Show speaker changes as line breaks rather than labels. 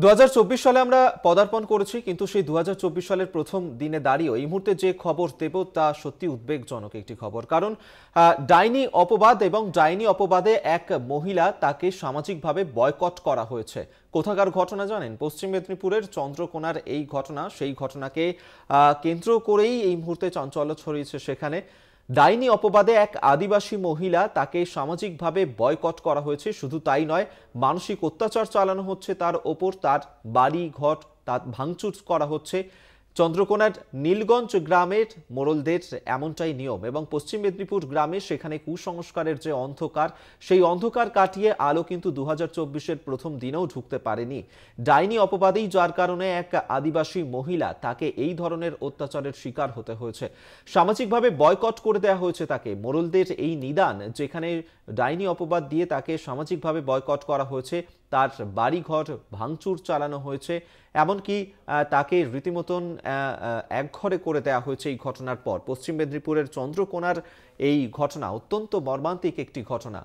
দু সালে আমরা পদার্পণ করেছি কিন্তু সেই দু সালের প্রথম দিনে দাঁড়িয়েও এই মুহূর্তে যে খবর দেব তা সত্যি উদ্বেগজনক একটি খবর কারণ ডাইনি অপবাদ এবং ডাইনি অপবাদে এক মহিলা তাকে সামাজিকভাবে বয়কট করা হয়েছে কোথাকার ঘটনা জানেন পশ্চিম মেদিনীপুরের চন্দ্রকোনার এই ঘটনা সেই ঘটনাকে কেন্দ্র করেই এই মুহূর্তে চাঞ্চল্য ছড়িয়েছে সেখানে ডাইনি অপবাদে এক আদিবাসী মহিলা তাকে সামাজিকভাবে বয়কট করা হয়েছে শুধু তাই নয় মানসিক অত্যাচার চালানো হচ্ছে তার ওপর তার বাড়ি ঘট তার ভাঙচুর করা হচ্ছে চন্দ্রকোনার নীলগঞ্জ গ্রামের মোরলদের এমনটাই নিয়ম এবং পশ্চিম মেদিনীপুর গ্রামে সেখানে কুসংস্কারের যে অন্ধকার সেই অন্ধকার কাটিয়ে আলো কিন্তু দু হাজার প্রথম দিনেও ঢুকতে পারেনি ডাইনি অপবাদেই যার কারণে এক আদিবাসী মহিলা তাকে এই ধরনের অত্যাচারের শিকার হতে হয়েছে সামাজিকভাবে বয়কট করে দেওয়া হয়েছে তাকে মোরলদের এই নিদান যেখানে ডাইনি অপবাদ দিয়ে তাকে সামাজিকভাবে বয়কট করা হয়েছে তার বাড়িঘর ভাঙচুর চালানো হয়েছে এমনকি তাকে রীতিমতন একঘরে করে দেওয়া হয়েছে এই ঘটনার পর পশ্চিম মেদিনীপুরের চন্দ্রকোনার এই ঘটনা অত্যন্ত মর্মান্তিক একটি ঘটনা